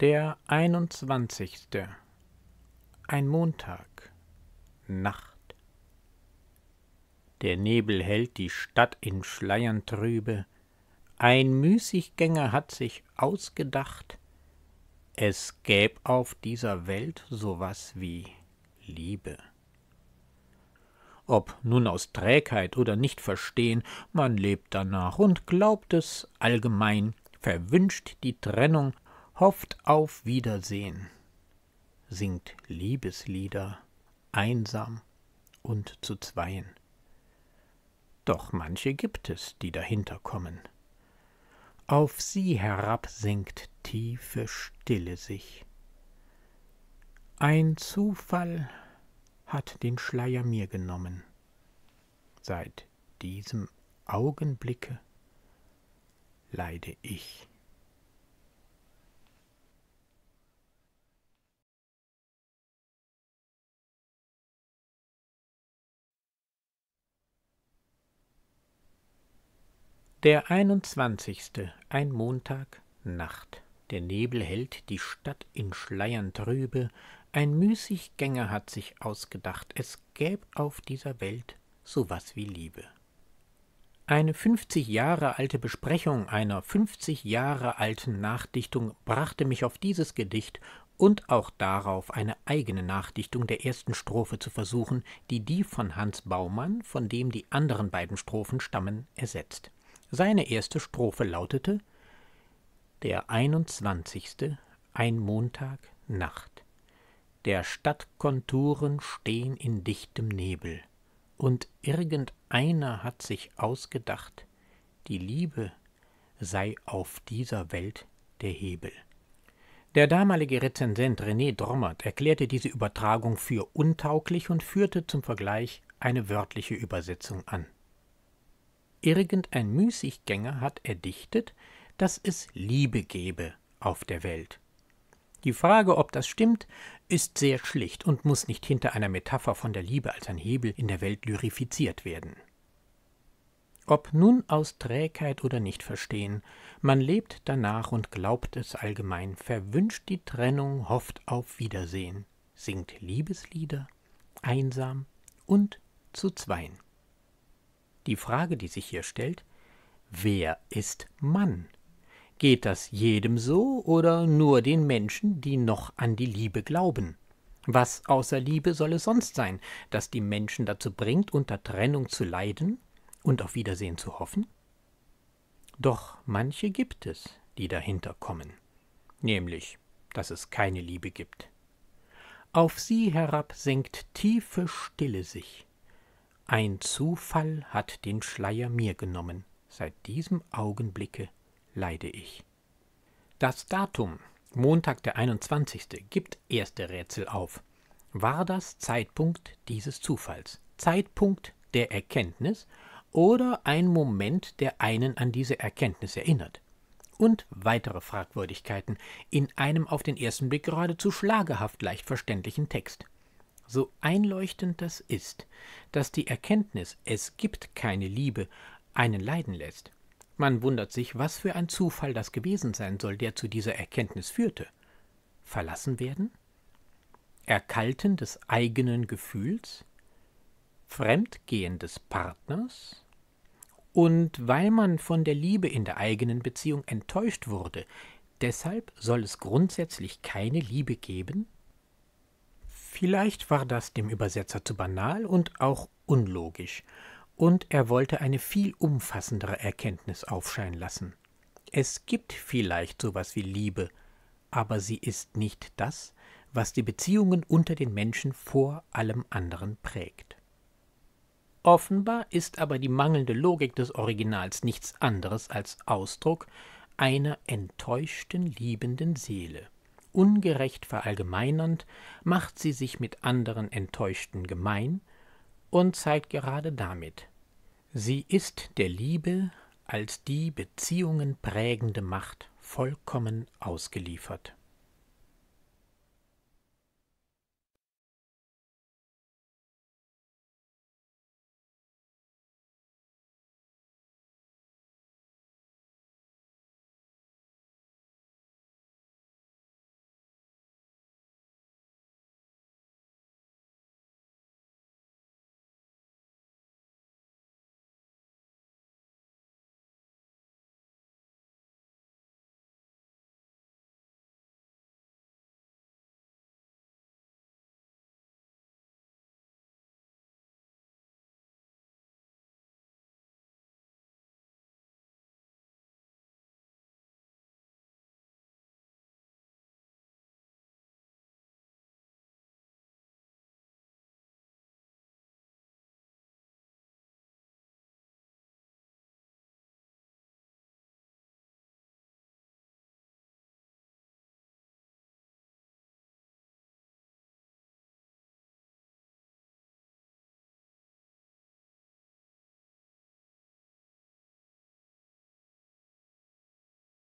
Der 21. Ein Montag. Nacht. Der Nebel hält die Stadt in Schleiern trübe. Ein Müßiggänger hat sich ausgedacht, es gäb auf dieser Welt so was wie Liebe. Ob nun aus Trägheit oder nicht verstehen, man lebt danach und glaubt es allgemein, verwünscht die Trennung hofft auf Wiedersehen, singt Liebeslieder, einsam und zu zweien. Doch manche gibt es, die dahinter kommen. Auf sie herab senkt tiefe Stille sich. Ein Zufall hat den Schleier mir genommen. Seit diesem Augenblicke leide ich. Der 21. Ein Montag, Nacht. Der Nebel hält die Stadt in Schleiern trübe. Ein Müßiggänger hat sich ausgedacht, es gäb auf dieser Welt so was wie Liebe. Eine 50 Jahre alte Besprechung einer 50 Jahre alten Nachdichtung brachte mich auf dieses Gedicht und auch darauf, eine eigene Nachdichtung der ersten Strophe zu versuchen, die die von Hans Baumann, von dem die anderen beiden Strophen stammen, ersetzt. Seine erste Strophe lautete Der 21. ein Montag Nacht. Der Stadtkonturen stehen in dichtem Nebel, und irgendeiner hat sich ausgedacht, die Liebe sei auf dieser Welt der Hebel. Der damalige Rezensent René Drommert erklärte diese Übertragung für untauglich und führte zum Vergleich eine wörtliche Übersetzung an irgendein Müßiggänger hat erdichtet, dass es Liebe gebe auf der Welt. Die Frage, ob das stimmt, ist sehr schlicht und muss nicht hinter einer Metapher von der Liebe als ein Hebel in der Welt lyrifiziert werden. Ob nun aus Trägheit oder nicht verstehen, man lebt danach und glaubt es allgemein, verwünscht die Trennung, hofft auf Wiedersehen, singt Liebeslieder, einsam und zu zweien. Die Frage, die sich hier stellt, wer ist Mann? Geht das jedem so oder nur den Menschen, die noch an die Liebe glauben? Was außer Liebe soll es sonst sein, das die Menschen dazu bringt, unter Trennung zu leiden und auf Wiedersehen zu hoffen? Doch manche gibt es, die dahinter kommen, nämlich, dass es keine Liebe gibt. Auf sie herab senkt tiefe Stille sich, ein Zufall hat den Schleier mir genommen. Seit diesem Augenblicke leide ich. Das Datum, Montag der 21., gibt erste Rätsel auf. War das Zeitpunkt dieses Zufalls? Zeitpunkt der Erkenntnis oder ein Moment, der einen an diese Erkenntnis erinnert? und weitere Fragwürdigkeiten in einem auf den ersten Blick geradezu schlagerhaft leicht verständlichen Text so einleuchtend das ist, dass die Erkenntnis, es gibt keine Liebe, einen leiden lässt. Man wundert sich, was für ein Zufall das gewesen sein soll, der zu dieser Erkenntnis führte. Verlassen werden? Erkalten des eigenen Gefühls? Fremdgehen des Partners? Und weil man von der Liebe in der eigenen Beziehung enttäuscht wurde, deshalb soll es grundsätzlich keine Liebe geben? Vielleicht war das dem Übersetzer zu banal und auch unlogisch, und er wollte eine viel umfassendere Erkenntnis aufscheinen lassen. Es gibt vielleicht sowas wie Liebe, aber sie ist nicht das, was die Beziehungen unter den Menschen vor allem anderen prägt. Offenbar ist aber die mangelnde Logik des Originals nichts anderes als Ausdruck einer enttäuschten liebenden Seele ungerecht verallgemeinernd macht sie sich mit anderen Enttäuschten gemein und zeigt gerade damit, sie ist der Liebe als die Beziehungen prägende Macht vollkommen ausgeliefert.